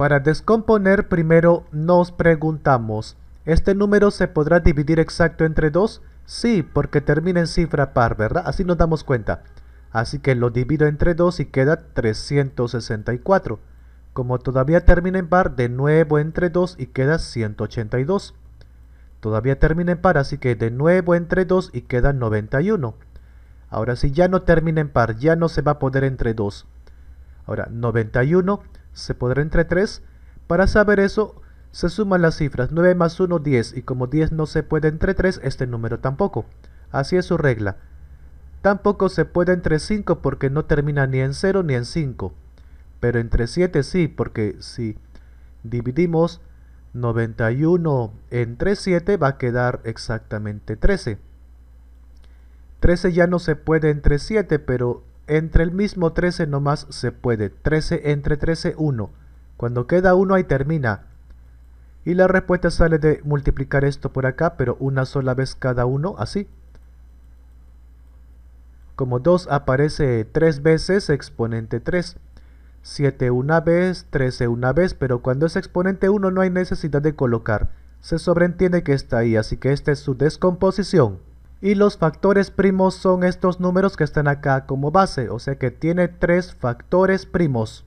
Para descomponer primero nos preguntamos, ¿este número se podrá dividir exacto entre 2? Sí, porque termina en cifra par, ¿verdad? Así nos damos cuenta. Así que lo divido entre 2 y queda 364. Como todavía termina en par, de nuevo entre 2 y queda 182. Todavía termina en par, así que de nuevo entre 2 y queda 91. Ahora si ya no termina en par, ya no se va a poder entre 2. Ahora, 91 se podrá entre 3. Para saber eso, se suman las cifras 9 más 1, 10, y como 10 no se puede entre 3, este número tampoco. Así es su regla. Tampoco se puede entre 5 porque no termina ni en 0 ni en 5. Pero entre 7 sí, porque si dividimos 91 entre 7 va a quedar exactamente 13. 13 ya no se puede entre 7, pero entre el mismo 13 no más se puede. 13 entre 13, 1. Cuando queda 1 ahí termina. Y la respuesta sale de multiplicar esto por acá, pero una sola vez cada uno, así. Como 2 aparece 3 veces exponente 3. 7 una vez, 13 una vez, pero cuando es exponente 1 no hay necesidad de colocar. Se sobreentiende que está ahí, así que esta es su descomposición. Y los factores primos son estos números que están acá como base, o sea que tiene tres factores primos.